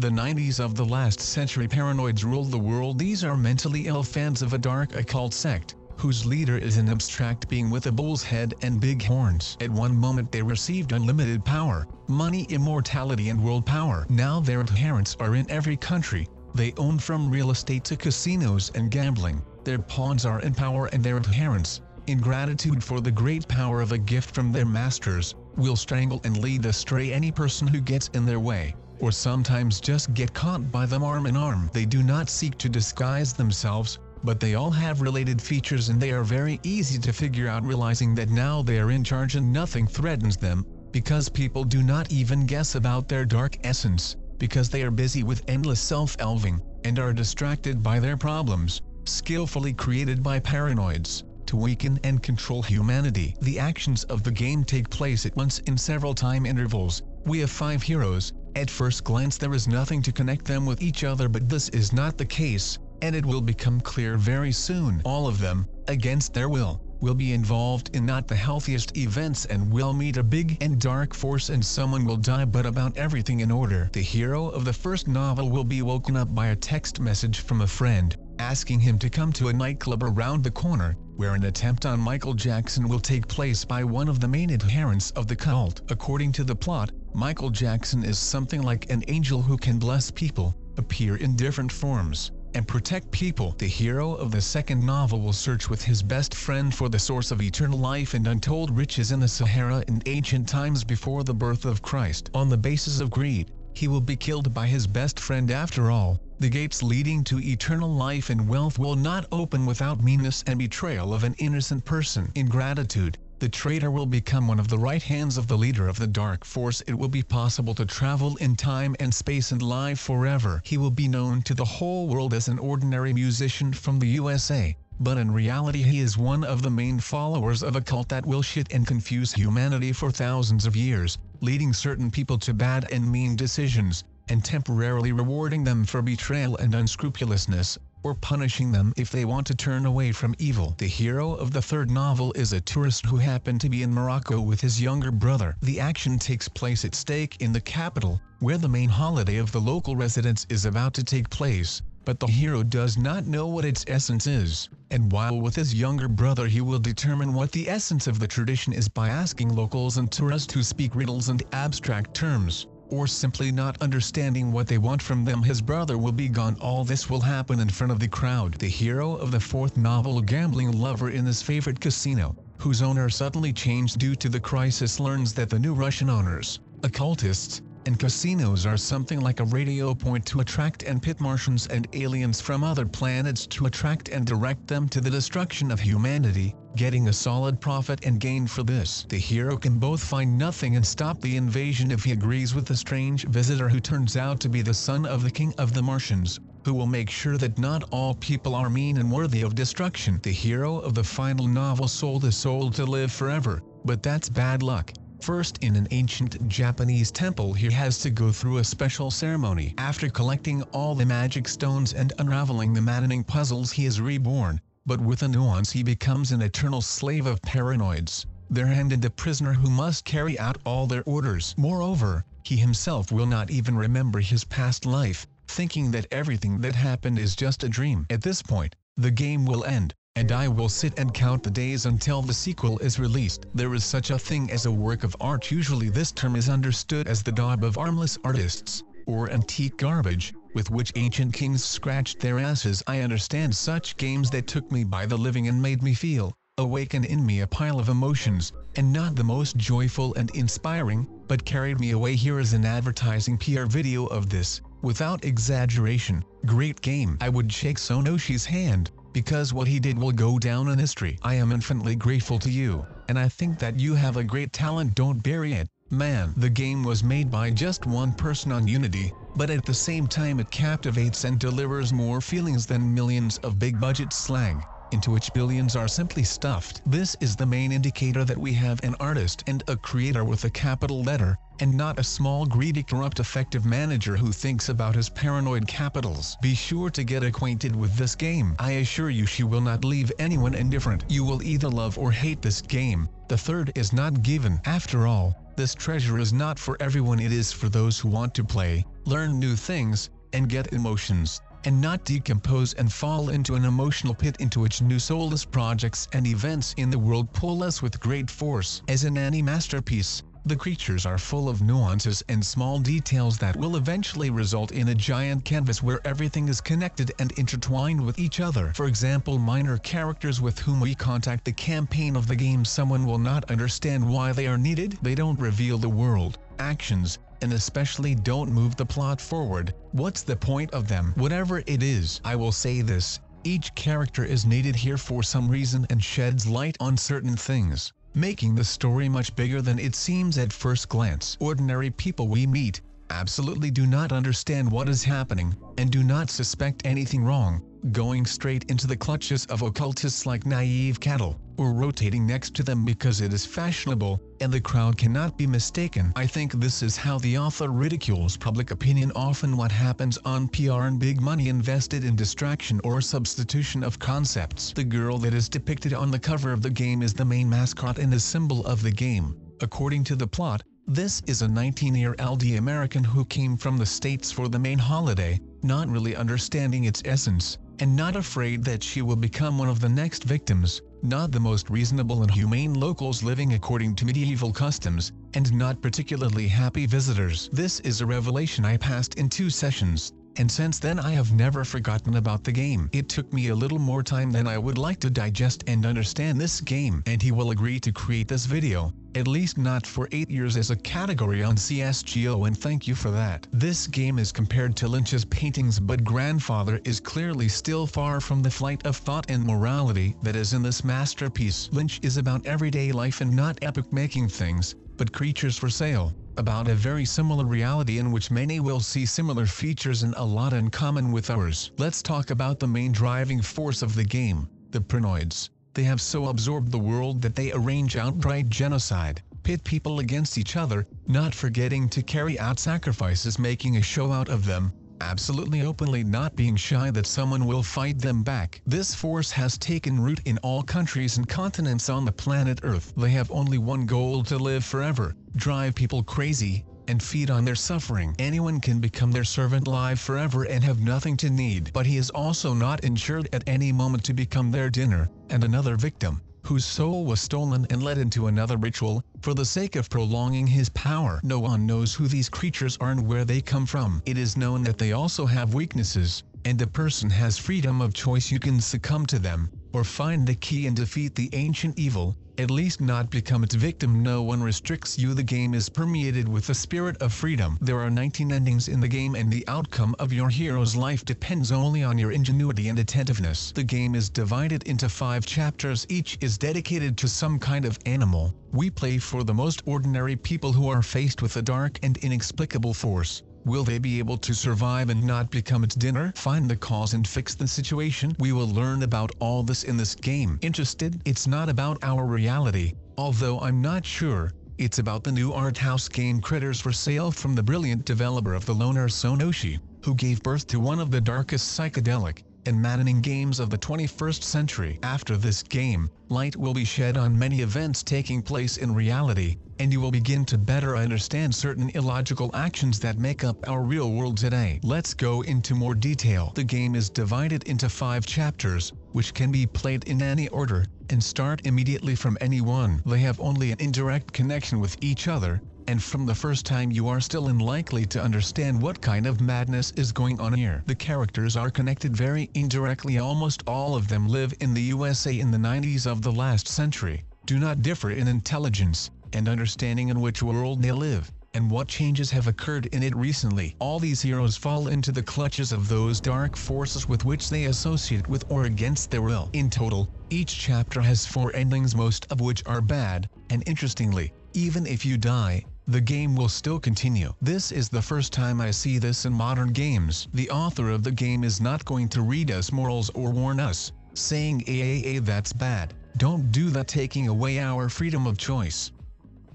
The 90s of the last century paranoids ruled the world. These are mentally ill fans of a dark occult sect, whose leader is an abstract being with a bull's head and big horns. At one moment they received unlimited power, money, immortality and world power. Now their adherents are in every country. They own from real estate to casinos and gambling. Their pawns are in power and their adherents, in gratitude for the great power of a gift from their masters, will strangle and lead astray any person who gets in their way or sometimes just get caught by them arm in arm. They do not seek to disguise themselves, but they all have related features and they are very easy to figure out realizing that now they are in charge and nothing threatens them, because people do not even guess about their dark essence, because they are busy with endless self-elving, and are distracted by their problems, skillfully created by paranoids, to weaken and control humanity. The actions of the game take place at once in several time intervals, we have five heroes, at first glance there is nothing to connect them with each other but this is not the case, and it will become clear very soon. All of them, against their will, will be involved in not the healthiest events and will meet a big and dark force and someone will die but about everything in order. The hero of the first novel will be woken up by a text message from a friend, asking him to come to a nightclub around the corner, where an attempt on Michael Jackson will take place by one of the main adherents of the cult. According to the plot, Michael Jackson is something like an angel who can bless people, appear in different forms, and protect people. The hero of the second novel will search with his best friend for the source of eternal life and untold riches in the Sahara in ancient times before the birth of Christ. On the basis of greed, he will be killed by his best friend after all. The gates leading to eternal life and wealth will not open without meanness and betrayal of an innocent person. Ingratitude, the traitor will become one of the right hands of the leader of the dark force. It will be possible to travel in time and space and live forever. He will be known to the whole world as an ordinary musician from the USA, but in reality he is one of the main followers of a cult that will shit and confuse humanity for thousands of years, leading certain people to bad and mean decisions, and temporarily rewarding them for betrayal and unscrupulousness or punishing them if they want to turn away from evil. The hero of the third novel is a tourist who happened to be in Morocco with his younger brother. The action takes place at stake in the capital, where the main holiday of the local residents is about to take place, but the hero does not know what its essence is. And while with his younger brother he will determine what the essence of the tradition is by asking locals and tourists who speak riddles and abstract terms or simply not understanding what they want from them his brother will be gone all this will happen in front of the crowd the hero of the fourth novel gambling lover in his favorite casino whose owner suddenly changed due to the crisis learns that the new russian owners occultists and casinos are something like a radio point to attract and pit Martians and aliens from other planets to attract and direct them to the destruction of humanity, getting a solid profit and gain for this. The hero can both find nothing and stop the invasion if he agrees with the strange visitor who turns out to be the son of the king of the Martians who will make sure that not all people are mean and worthy of destruction. The hero of the final novel sold his soul to live forever, but that's bad luck. First in an ancient Japanese temple he has to go through a special ceremony. After collecting all the magic stones and unraveling the maddening puzzles he is reborn, but with a nuance he becomes an eternal slave of paranoids. They're handed a prisoner who must carry out all their orders. Moreover, he himself will not even remember his past life, thinking that everything that happened is just a dream. At this point, the game will end and I will sit and count the days until the sequel is released. There is such a thing as a work of art usually this term is understood as the daub of armless artists, or antique garbage, with which ancient kings scratched their asses. I understand such games that took me by the living and made me feel, awakened in me a pile of emotions, and not the most joyful and inspiring, but carried me away. Here is an advertising PR video of this, without exaggeration, great game. I would shake Sonoshi's hand because what he did will go down in history. I am infinitely grateful to you, and I think that you have a great talent don't bury it, man. The game was made by just one person on Unity, but at the same time it captivates and delivers more feelings than millions of big budget slang into which billions are simply stuffed. This is the main indicator that we have an artist and a creator with a capital letter, and not a small greedy corrupt effective manager who thinks about his paranoid capitals. Be sure to get acquainted with this game. I assure you she will not leave anyone indifferent. You will either love or hate this game. The third is not given. After all, this treasure is not for everyone it is for those who want to play, learn new things, and get emotions and not decompose and fall into an emotional pit into which new soulless projects and events in the world pull us with great force. As in any masterpiece, the creatures are full of nuances and small details that will eventually result in a giant canvas where everything is connected and intertwined with each other. For example minor characters with whom we contact the campaign of the game someone will not understand why they are needed. They don't reveal the world, actions, and especially don't move the plot forward. What's the point of them? Whatever it is, I will say this, each character is needed here for some reason and sheds light on certain things, making the story much bigger than it seems at first glance. Ordinary people we meet absolutely do not understand what is happening and do not suspect anything wrong, going straight into the clutches of occultists like naive cattle, or rotating next to them because it is fashionable, and the crowd cannot be mistaken. I think this is how the author ridicules public opinion often what happens on PR and big money invested in distraction or substitution of concepts. The girl that is depicted on the cover of the game is the main mascot and a symbol of the game. According to the plot, this is a 19-year-old American who came from the States for the main holiday, not really understanding its essence, and not afraid that she will become one of the next victims, not the most reasonable and humane locals living according to medieval customs, and not particularly happy visitors. This is a revelation I passed in two sessions and since then I have never forgotten about the game. It took me a little more time than I would like to digest and understand this game, and he will agree to create this video at least not for 8 years as a category on CSGO and thank you for that. This game is compared to Lynch's paintings but Grandfather is clearly still far from the flight of thought and morality that is in this masterpiece. Lynch is about everyday life and not epic making things, but creatures for sale about a very similar reality in which many will see similar features and a lot in common with ours. Let's talk about the main driving force of the game, the Prinoids. They have so absorbed the world that they arrange outright genocide, pit people against each other, not forgetting to carry out sacrifices making a show out of them, absolutely openly not being shy that someone will fight them back. This force has taken root in all countries and continents on the planet Earth. They have only one goal to live forever, drive people crazy, and feed on their suffering. Anyone can become their servant live forever and have nothing to need. But he is also not insured at any moment to become their dinner, and another victim whose soul was stolen and led into another ritual, for the sake of prolonging his power. No one knows who these creatures are and where they come from. It is known that they also have weaknesses, and a person has freedom of choice you can succumb to them, or find the key and defeat the ancient evil, at least not become its victim. No one restricts you. The game is permeated with the spirit of freedom. There are 19 endings in the game and the outcome of your hero's life depends only on your ingenuity and attentiveness. The game is divided into five chapters. Each is dedicated to some kind of animal. We play for the most ordinary people who are faced with a dark and inexplicable force. Will they be able to survive and not become its dinner? Find the cause and fix the situation. We will learn about all this in this game. Interested? It's not about our reality, although I'm not sure. It's about the new art house game Critters for Sale from the brilliant developer of the loner Sonoshi, who gave birth to one of the darkest psychedelic, and maddening games of the 21st century. After this game, light will be shed on many events taking place in reality, and you will begin to better understand certain illogical actions that make up our real world today. Let's go into more detail. The game is divided into five chapters, which can be played in any order, and start immediately from any one. They have only an indirect connection with each other, and from the first time you are still unlikely to understand what kind of madness is going on here. The characters are connected very indirectly almost all of them live in the USA in the 90s of the last century, do not differ in intelligence, and understanding in which world they live, and what changes have occurred in it recently. All these heroes fall into the clutches of those dark forces with which they associate with or against their will. In total, each chapter has four endings most of which are bad, and interestingly, even if you die, the game will still continue. This is the first time I see this in modern games. The author of the game is not going to read us morals or warn us, saying AAA that's bad. Don't do that taking away our freedom of choice.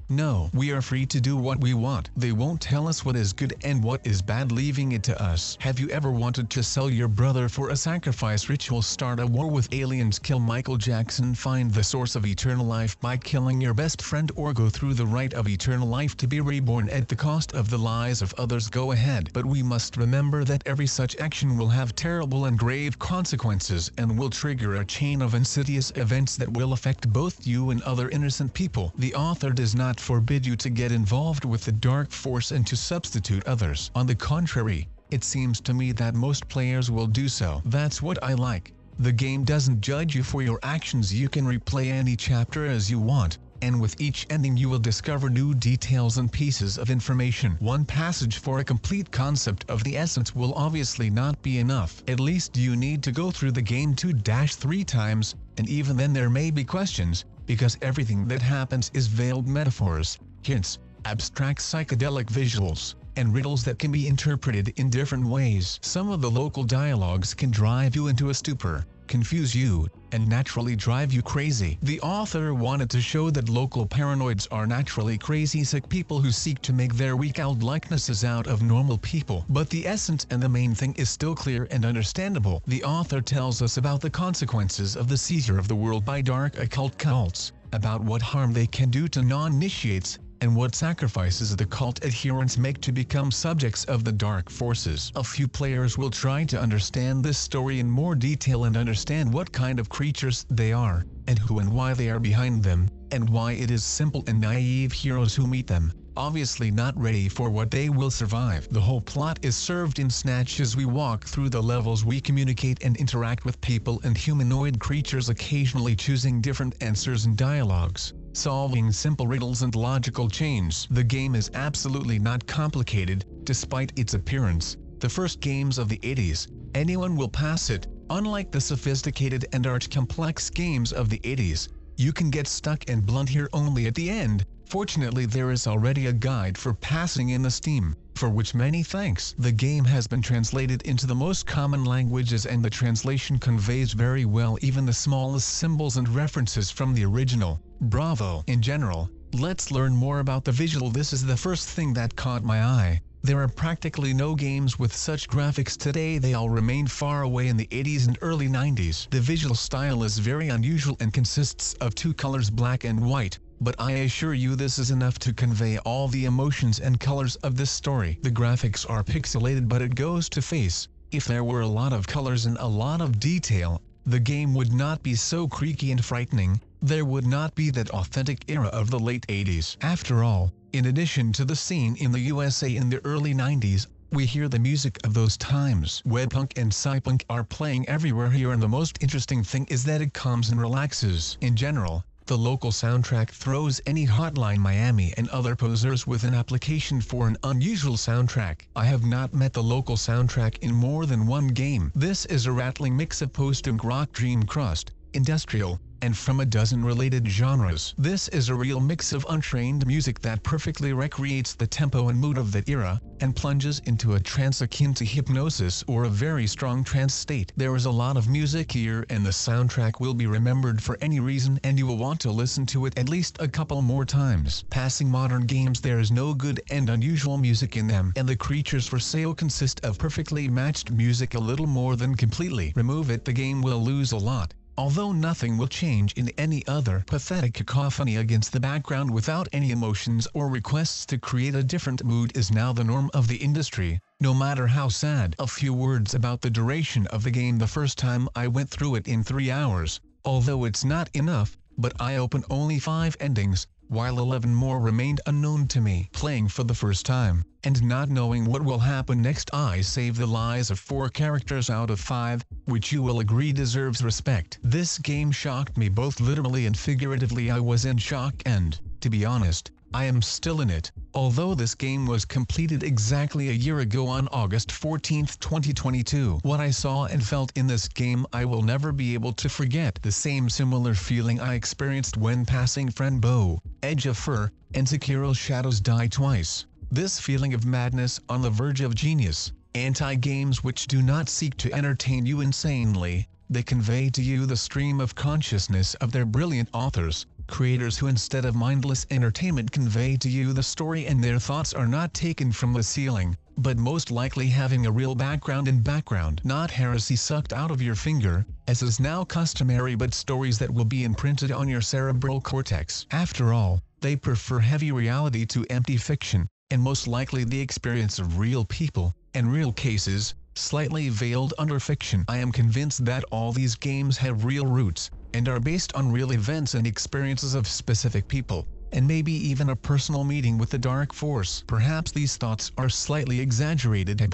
No, we are free to do what we want. They won't tell us what is good and what is bad leaving it to us. Have you ever wanted to sell your brother for a sacrifice ritual start a war with aliens kill Michael Jackson find the source of eternal life by killing your best friend or go through the rite of eternal life to be reborn at the cost of the lies of others go ahead. But we must remember that every such action will have terrible and grave consequences and will trigger a chain of insidious events that will affect both you and other innocent people. The author does not not forbid you to get involved with the dark force and to substitute others. On the contrary, it seems to me that most players will do so. That's what I like. The game doesn't judge you for your actions you can replay any chapter as you want, and with each ending you will discover new details and pieces of information. One passage for a complete concept of the essence will obviously not be enough. At least you need to go through the game 2-3 times, and even then there may be questions, because everything that happens is veiled metaphors, hints, abstract psychedelic visuals, and riddles that can be interpreted in different ways. Some of the local dialogues can drive you into a stupor, confuse you, and naturally drive you crazy. The author wanted to show that local paranoids are naturally crazy sick people who seek to make their weak out likenesses out of normal people. But the essence and the main thing is still clear and understandable. The author tells us about the consequences of the seizure of the world by dark occult cults, about what harm they can do to non-initiates, and what sacrifices the cult adherents make to become subjects of the dark forces. A few players will try to understand this story in more detail and understand what kind of creatures they are, and who and why they are behind them, and why it is simple and naive heroes who meet them, obviously not ready for what they will survive. The whole plot is served in snatch as we walk through the levels we communicate and interact with people and humanoid creatures occasionally choosing different answers and dialogues solving simple riddles and logical chains. The game is absolutely not complicated, despite its appearance. The first games of the 80s, anyone will pass it. Unlike the sophisticated and arch-complex games of the 80s, you can get stuck and blunt here only at the end. Fortunately there is already a guide for passing in the Steam, for which many thanks. The game has been translated into the most common languages and the translation conveys very well even the smallest symbols and references from the original. Bravo. In general, let's learn more about the visual this is the first thing that caught my eye. There are practically no games with such graphics today they all remain far away in the 80s and early 90s. The visual style is very unusual and consists of two colors black and white, but I assure you this is enough to convey all the emotions and colors of this story. The graphics are pixelated but it goes to face. If there were a lot of colors and a lot of detail, the game would not be so creaky and frightening, there would not be that authentic era of the late 80s. After all, in addition to the scene in the USA in the early 90s, we hear the music of those times. Web punk and psypunk are playing everywhere here and the most interesting thing is that it calms and relaxes. In general, the local soundtrack throws any Hotline Miami and other posers with an application for an unusual soundtrack. I have not met the local soundtrack in more than one game. This is a rattling mix of post-punk rock dream crust, industrial, and from a dozen related genres. This is a real mix of untrained music that perfectly recreates the tempo and mood of that era, and plunges into a trance akin to hypnosis or a very strong trance state. There is a lot of music here and the soundtrack will be remembered for any reason and you will want to listen to it at least a couple more times. Passing modern games there is no good and unusual music in them and the creatures for sale consist of perfectly matched music a little more than completely. Remove it the game will lose a lot although nothing will change in any other pathetic cacophony against the background without any emotions or requests to create a different mood is now the norm of the industry, no matter how sad. A few words about the duration of the game the first time I went through it in three hours, although it's not enough, but I open only five endings, while 11 more remained unknown to me. Playing for the first time, and not knowing what will happen next I save the lives of 4 characters out of 5, which you will agree deserves respect. This game shocked me both literally and figuratively I was in shock and, to be honest, I am still in it, although this game was completed exactly a year ago on August 14, 2022. What I saw and felt in this game I will never be able to forget. The same similar feeling I experienced when passing Friend Bow, Edge of Fur, and Sekiro's Shadows Die Twice. This feeling of madness on the verge of genius, anti-games which do not seek to entertain you insanely, they convey to you the stream of consciousness of their brilliant authors, creators who instead of mindless entertainment convey to you the story and their thoughts are not taken from the ceiling, but most likely having a real background and background, not heresy sucked out of your finger, as is now customary but stories that will be imprinted on your cerebral cortex. After all, they prefer heavy reality to empty fiction, and most likely the experience of real people, and real cases, slightly veiled under fiction. I am convinced that all these games have real roots, and are based on real events and experiences of specific people, and maybe even a personal meeting with the dark force. Perhaps these thoughts are slightly exaggerated and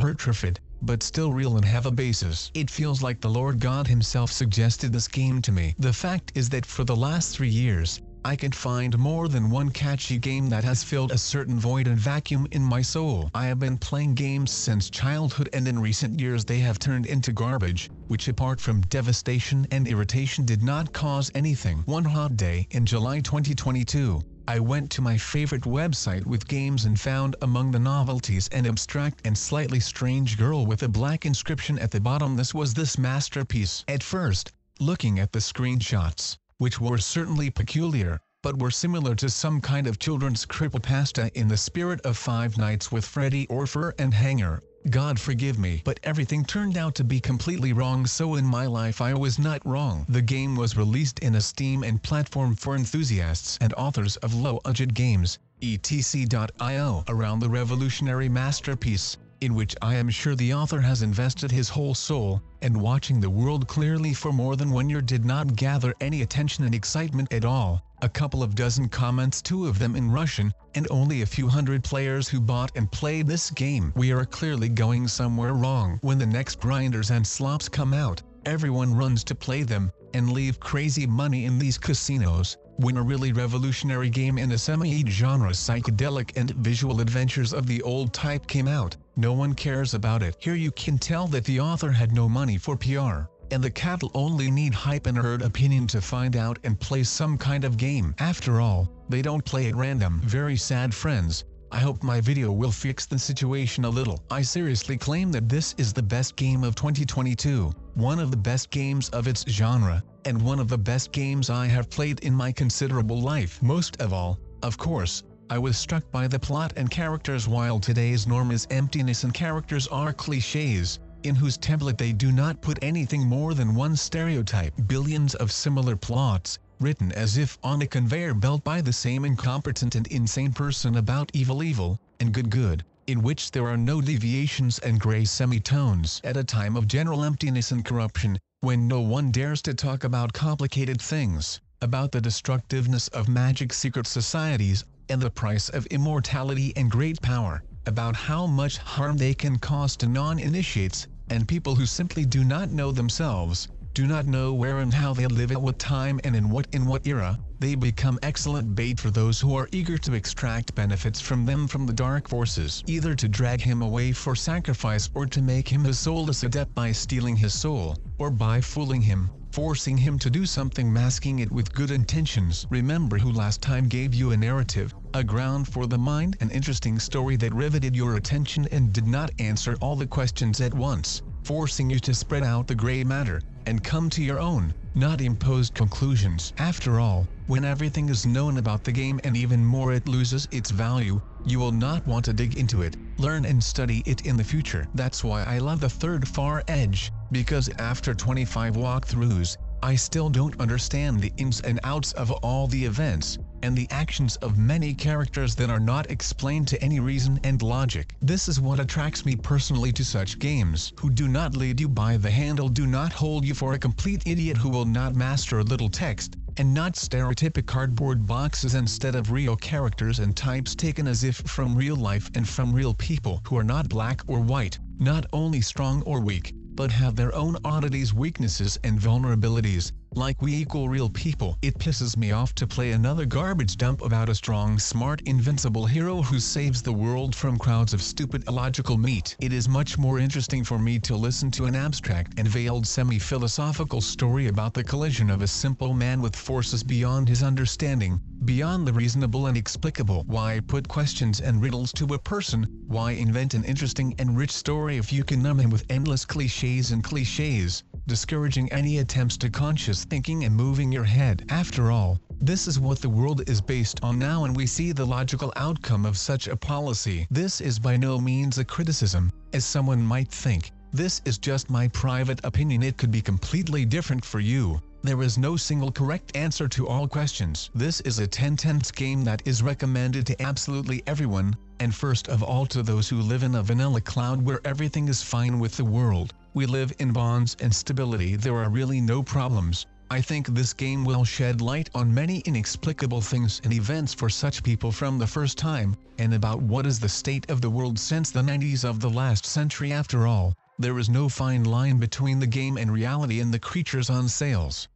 but still real and have a basis. It feels like the Lord God himself suggested this game to me. The fact is that for the last three years, I can find more than one catchy game that has filled a certain void and vacuum in my soul. I have been playing games since childhood and in recent years they have turned into garbage, which apart from devastation and irritation did not cause anything. One hot day in July 2022, I went to my favorite website with games and found among the novelties an abstract and slightly strange girl with a black inscription at the bottom. This was this masterpiece. At first, looking at the screenshots, which were certainly peculiar, but were similar to some kind of children's creepypasta in the spirit of Five Nights with Freddy or Fur and Hanger. God forgive me, but everything turned out to be completely wrong so in my life I was not wrong. The game was released in a Steam and platform for enthusiasts and authors of low-budget games, etc.io around the revolutionary masterpiece in which I am sure the author has invested his whole soul, and watching the world clearly for more than one year did not gather any attention and excitement at all, a couple of dozen comments two of them in Russian, and only a few hundred players who bought and played this game. We are clearly going somewhere wrong. When the next grinders and slops come out, everyone runs to play them, and leave crazy money in these casinos when a really revolutionary game in the semi genre psychedelic and visual adventures of the old type came out, no one cares about it. Here you can tell that the author had no money for PR, and the cattle only need hype and herd opinion to find out and play some kind of game. After all, they don't play at random. Very sad friends, I hope my video will fix the situation a little. I seriously claim that this is the best game of 2022, one of the best games of its genre, and one of the best games I have played in my considerable life. Most of all, of course, I was struck by the plot and characters while today's norm is emptiness and characters are cliches, in whose template they do not put anything more than one stereotype. Billions of similar plots, written as if on a conveyor belt by the same incompetent and insane person about evil evil, and good good, in which there are no deviations and gray semitones at a time of general emptiness and corruption, when no one dares to talk about complicated things, about the destructiveness of magic secret societies, and the price of immortality and great power, about how much harm they can cause to non-initiates, and people who simply do not know themselves, do not know where and how they live at what time and in what in what era, they become excellent bait for those who are eager to extract benefits from them from the dark forces, either to drag him away for sacrifice or to make him a soulless adept by stealing his soul, or by fooling him, forcing him to do something masking it with good intentions. Remember who last time gave you a narrative, a ground for the mind, an interesting story that riveted your attention and did not answer all the questions at once forcing you to spread out the gray matter and come to your own, not imposed conclusions. After all, when everything is known about the game and even more it loses its value, you will not want to dig into it, learn and study it in the future. That's why I love the third far edge, because after 25 walkthroughs, I still don't understand the ins and outs of all the events and the actions of many characters that are not explained to any reason and logic. This is what attracts me personally to such games, who do not lead you by the handle do not hold you for a complete idiot who will not master a little text, and not stereotypic cardboard boxes instead of real characters and types taken as if from real life and from real people who are not black or white, not only strong or weak, but have their own oddities, weaknesses, and vulnerabilities. Like we equal real people, it pisses me off to play another garbage dump about a strong, smart, invincible hero who saves the world from crowds of stupid illogical meat. It is much more interesting for me to listen to an abstract and veiled semi-philosophical story about the collision of a simple man with forces beyond his understanding, beyond the reasonable and explicable. Why put questions and riddles to a person? Why invent an interesting and rich story if you can numb him with endless cliches and cliches? discouraging any attempts to conscious thinking and moving your head. After all, this is what the world is based on now and we see the logical outcome of such a policy. This is by no means a criticism, as someone might think. This is just my private opinion. It could be completely different for you. There is no single correct answer to all questions. This is a 10-10 game that is recommended to absolutely everyone, and first of all to those who live in a vanilla cloud where everything is fine with the world. We live in bonds and stability there are really no problems. I think this game will shed light on many inexplicable things and events for such people from the first time, and about what is the state of the world since the 90s of the last century after all, there is no fine line between the game and reality and the creatures on sales.